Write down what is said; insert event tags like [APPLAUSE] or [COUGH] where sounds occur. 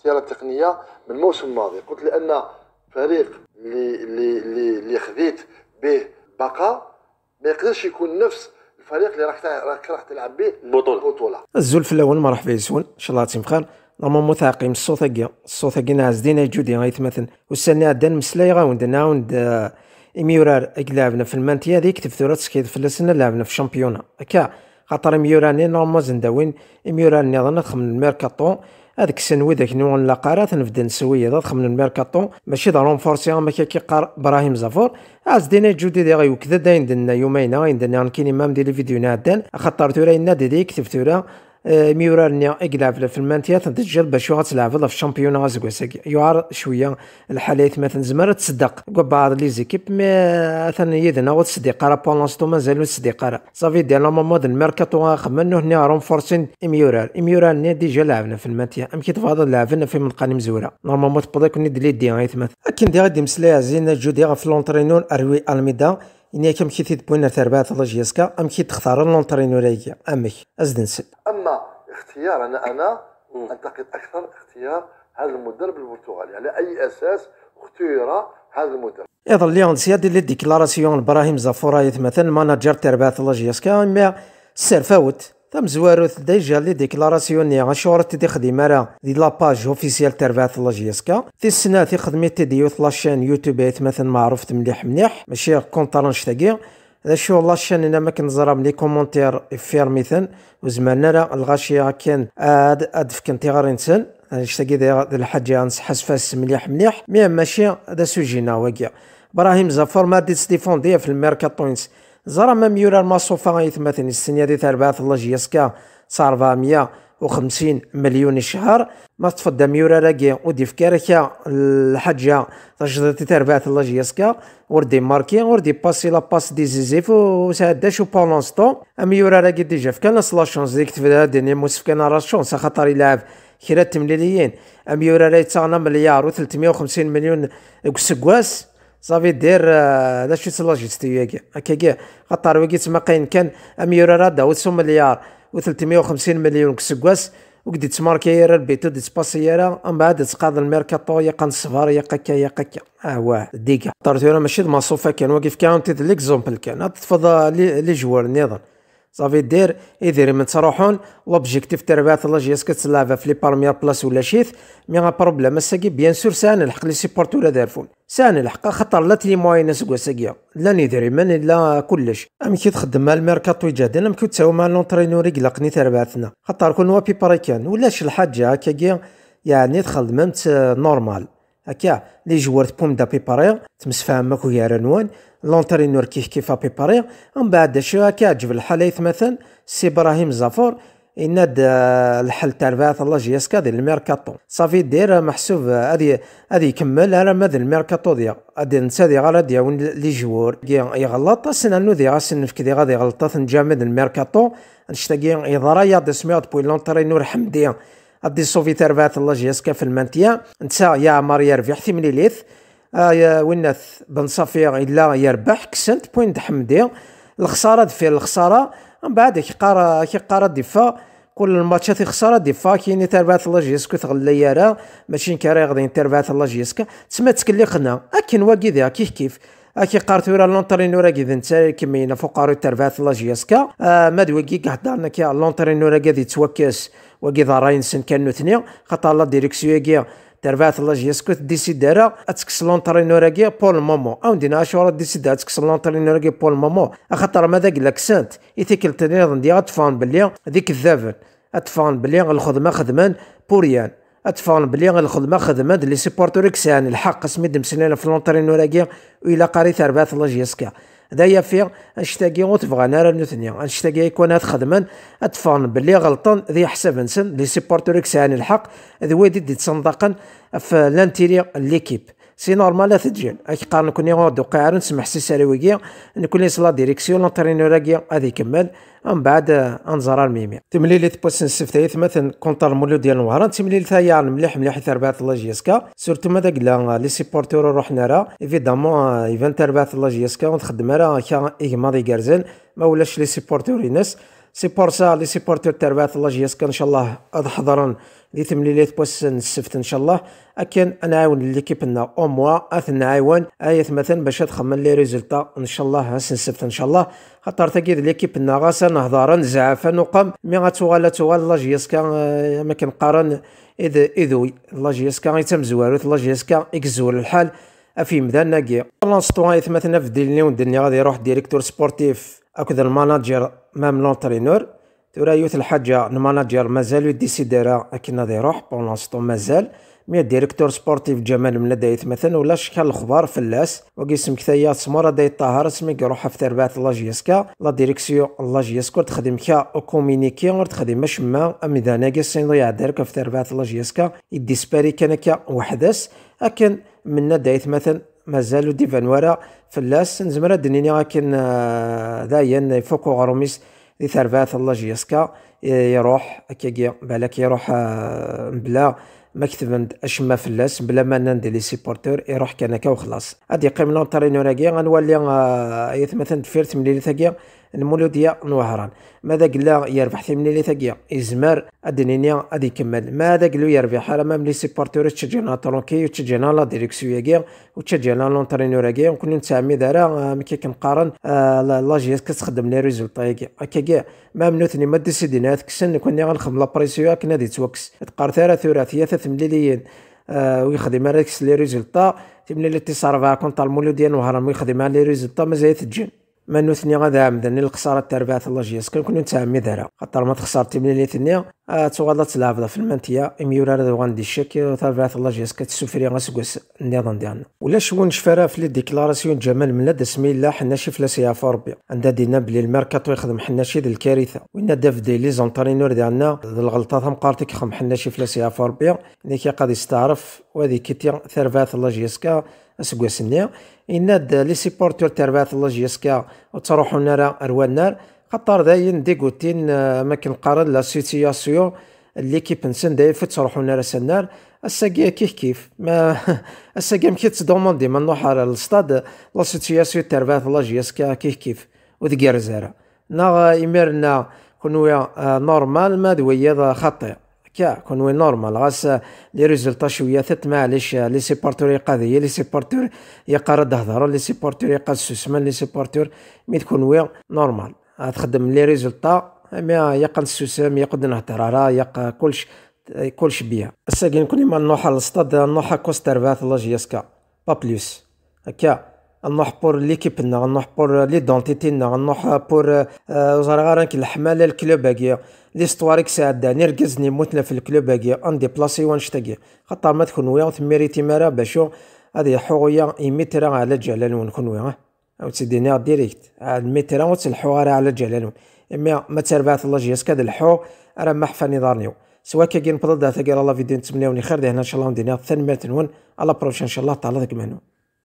الاختيارات التقنيه من الموسم الماضي قلت لان فريق اللي اللي اللي, اللي خذيت به بقى ما يقدرش يكون نفس الفريق اللي راك راك راح تلعب به البطوله البطوله في الاول مرحبا راح يسون ان شاء الله تيم تيمخان نورمالمون ثاقيم الصوثاقيا الصوثاقيا دينا جودي غيتمثل وسالني عدان مسلاي غاوند ناوند إميورار اك لعبنا في المانتيا هذيك تفثورات سكيد في السنة لعبنا في الشامبيونا هكا خاطر إميوراني نورمالمون زنداوين إميوراني ظنت خمن الميركاتو هذاك السن وذاك نون لا نبدا نسوي هذا خمن الميركاتو ماشي ضرون فورسي ما قار ابراهيم زافور از دينا جودي دي غيوكدا داين دنا يومين غيندنا كيني مام ديال الفيديو نادن خاطر تورا ينا ديدي كتب تورا نيا اكلاف في المانتيا تنتجل باش يغا تلعب في الشامبيون غازكوساكي يعار شويه الحالات مثلا زمر تصدق بعض لي زيكيب مي مثلا يدنا غو تصديق راه بون لونستو مازالو تصديق راه صافي ديال نورمالمون الميركاتو خمنو هنا رونفورسين اميورال اميورال نيا ديجا لعبنا في المانتيا ام كي تفاضل لعبنا في منقاني مزوره نورمالمون تبدا كوني دلي دي غيثمث اكن دي غادي زين جو دي غا في لونترينور اروي الميدا إني كم إنك أمكي ثلاث جيسكا أم كي تختار اللونترين لونترينورية أمك أزد نسد أما اختيار أنا أنا أعتقد أكثر اختيار هذا المدرب البرتغالي على أي أساس اختير هذا المدرب إذا ليون سيادي لي ديكلاراسيون إبراهيم زافورايت مثلا ماناجر تربعة ثلاث جيسكا لجيسكا سير فوت تمزوارت ديجا لي ديكلاراسيوني غاشور تدي خدم راه دي لاباج اوفيسيال تربات في السنة تي خدمي خدمت ديوث لاشين يوتيوب مثلا معروف مليح مليح ماشي كونترنش تاكي هذا شو لاشين انا ما كنزرى ملي كومونتير فير مثلا وزمان راه الغاشي كان اد ادفك انت غير انسان نشتاقي ذي الحاجة نسحس فاس مليح مليح مي ماشي هذا سوجينا واقع ابراهيم زافور ما ديت ستيفون في الميركاتوينس زرا ما ميورا ما صوفا يثمثن السنة دي تربات الله جيسكا صارفا مية وخمسين مليون الشهر ما تفضى ميورا راكي ودي فكاركا الحاجة تجدت تربات الله جيسكا وردي ماركي وردي باسي لا باس دي زيزيف وساداش وبالونستون ميورا راكي ديجا فكان لا شونس ديك تفدا ديني موس فكان راه شونس خاطر يلعب خيرات تمليليين ميورا راه تسعنا مليار و 350 مليون كسكواس صافي دير هذا شو سلاجيستي ياكي هكا كاع خطر ويكي تما قاين كان اميور راه داو مليار و350 مليون كسكواس وكدي تماركي راه البيتو دي تباسي راه من بعد تقاد الميركاتو قن صفار يا قكا يا قكا اه واه ديكا طرتو راه ماشي دماصوفا كان واقف كاونتي ليكزومبل كان تفضى لي جوار نظام صافي دير من تروحون لوبجيكتيف تربات لا جي اس كتسلافا في لي بارميير بلاس ولا شيث مي غا بروبليم ساكي بيان سور سان الحق لي سيبورت ولا دارفون سان الحق خاطر لا تلي موين سكوا ساكيا لا نيديري من لا كلش ام كي تخدم مع الميركاتو يجادن ام كي تساوي مع لونترينور يقلقني ترباتنا خاطر كون وا بيباريكان ولا شي الحاجه هكاكيا يعني تخدم نورمال هكا لي جوار بوم دا بيباريغ تمسفاهم ماكو رنوان لونترينور كيف كيف بيباريغ ومن بعد شو هكا جبل الحليث مثلا سي ابراهيم زافور يناد الحل تاع ربعات الله جي اسكا ديال الميركاتو صافي دير محسوب هادي هادي يكمل على ماد الميركاتو ديال هادي نسى دي غالا ديال لي جوار يغلط سن نو دي غاسن في كدي غادي يغلط جامد الميركاتو نشتاقي اضرايا دي دسميات بوي لونترينور حمدي ادي السوفيت ربعت الله جيسكا في المانتيا انت يا ماريا ربح ثمليليث آه ويناث بن صفير الا يربح كسنت بوين حمدي الخساره دفير الخساره من بعد كي قرا كي قرا دفا كل الماتشات خساره دفا كاين تربات الله جيسكو تغلى يارا ماشي كاري غادي تربات الله جيسكا تسمى تكلي قنا اكن واكي كيف كيف اكي قارتو راه كي ذن نتا كمينا فوقارو ترفات لا جياسكا آه ماد وكي هضرنا كي لونترينورا اكي يتوكس وكي ضاراين سن كانو ثنيا خاطر لا ديريكسيو كي ترفات لا جياسكو ديسيديرا اتكس لونترينورا كي بول مومون او دينا شورا ديسيدا اتكس لونترينورا كي بول مومون خاطر ماذا لك سنت ايتيكل تنيض نديها تفان بلي ذيك الذافل اتفان بلي الخدمه خدمان بوريان اتفاقن بلي الخدمه خدمه لي سيبورتور سان الحق اسمي دمسنين في و الى قري تربات لجيسكا دايا في انشتاقي وتبغان راه نثني انشتاقي يكون هاد خدمان اتفاقن بلي غلطان ذي حساب نسن لي سيبورتور سان الحق ذويدي دي تصندقن في لانتيري ليكيب سي نورمال تجيل اكي قارن كوني غوردو قاعرن سمح سيساري ويكي نكوني سلا ديريكسيون راكي هذا يكمل من بعد انزار الميمي تمليلة بوسن سفتايت مثلا كونتر مولو ديال تملي لي ثايا مليح مليح تربات الله جيسكا سورتو داك لا لي سيبورتور روحنا راه ايفيدامون ايفان تربات الله جيسكا ونخدم راه ايغ ماضي كارزن ما ولاش لي سيبورتور ينس سي بور سا لي سيبورتور تاع رباط الله جيسك ان شاء الله اضحضرا لي تمليلات بوس السفت ان شاء الله اكن نعاون ليكيب لنا او موا اث نعاون ايت مثلا باش تخمن لي ريزلتا ان شاء الله هاس السفت ان شاء الله خاطر تاكيد ليكيب لنا غاسا نهضرن زعفا نقم مي غتوغال توغال الله جيسك آه، ما كنقارن اذ اذوي الله جيسك يتم زوارو الله جيسك يكزور الحال افيم ذا ناقي لونستوان مثلا في ديال نيون دني غادي يروح ديريكتور سبورتيف اكد الماناجر مام لونترينور تورا يوث الحاجة الماناجر مازال يديسيديرا اكن غادي يروح بلان لونستون مازال مي ديريكتور سبورتيف جمال من دايت مثلا ولا شكال الخبار فلاس وقسم كثيا سمورا داي طاهر سميك يروح في تربات لا جيسكا لا ديريكسيون لا جيسكا تخدم كا او كومينيكي تخدم شما امي ذا ناقص يضيع في تربات لا جيسكا يديسباري كان كا وحدس اكن من دايت مثلا مازالو ديفان ورا فلاس نزمر دنيني غاكن داين آه، يفوكو غروميس دي ثربات الله جيسكا يروح كيجي بالك يروح بلا ما آه، كتبند اشما فلاس بلا ما نندي لي سيبورتور يروح كان وخلاص هادي يقيم لونترينور راكي غنولي آه، مثلا دفير مليلي ثاكي المولودية من وهران ماذا قلا يربح ثمني لي ثقيا يزمر ادنينيا ادي يكمل ماذا قالو يربح راه مام لي سيبورتور تشجعنا ترونكي وتشجعنا لا ديريكسيو يجي وتشجعنا لونترينور كي ونكون نتعمي دارا مكي كنقارن آه، لا جي كتخدم لي ريزولطا كي هكا كي مام نوثني ما ديسيدينا كسن كون غنخدم لا بريسيو كنا دي توكس تقار ثلاث ثلاثة ثلاث مليليين ويخدم ريكس لي ريزولطا تملي الاتصال كونطا المولودية نوهران ويخدم لي ريزولطا مازال تجن ما نوثني غادا عمدن القصارة التربعة الله جيس كون كنو نتعمي دارا خاطر ما تخسر تمليلي ثنيا آه، تغادا تلعبضا في المنتيا ميورا دوغان دي الشك تربعة الله جيس كتسوفري غاسكوس النظام ديالنا ولا شكون شفرا في لي ديكلاراسيون جمال ملاد سمي الله حنا شي فلاس يعرف ربي عندها دينا بلي الماركاتو يخدم حنا شي الكارثة وين داف دي لي زونترينور ديالنا الغلطة تم قارتك خم حنا شي فلاس يعرف ربي اللي كيقاد يستعرف وهذه كيتي تربعة الله جيسكا اسقوس النير ان هاد لي سيبورتور تربات الله اسكا وتروحو نرا اروان نار خاطر داين ديغوتين آه، ما كنقارن لا سيتياسيون كيب نسن داير فت تروحوا نرا سنار الساقية كيف كيف ما [LAUGHS] الساقية مكي تدوموندي من نروح على الستاد لا سيتياسيون تربات الله جيسكا كيف كيف ودقير زارا نا ايميرنا كنويا آه، نورمال ما دويا خطير كا كون وي نورمال غاس لي ريزولطا شويه ثت معليش آه، لي سيبارتور يقاضي لي سيبارتور يقرا دهضر لي سيبارتور يقرا سوسمان لي سيبارتور مي تكون وي نورمال تخدم لي ريزولطا مي يقن السوسام يقد نهضر راه يق كلش كلش بيها الساكن كوني ما نوحا للسطاد نوحا كوستر فات لاجياسكا با بليس هكا نروح بور ليكيب نغ نروح بور ليدونتيتي دونتيتينا نروح بور غران آه، غير الحماله الكلوب هاكيا ليستواريك سعدا نركز نموتنا في الكلوب هاكيا ان ديبلاسي ونشتاكي خاطر ما تكون وثميريتي مارا باشو هادي حوغيا يميترا على ونكون كنوي او نير ديريكت على الميترا وتلحو غير على جلالون اما ما تربعت الله جياس كاد الحو راه ما حفاني دارنيو سوا كاين بضل ذا ثقال الله فيديو نتمناو خير هنا ان شاء الله ندينا ثنمات نون على بروش ان شاء الله تعالى ذاك منو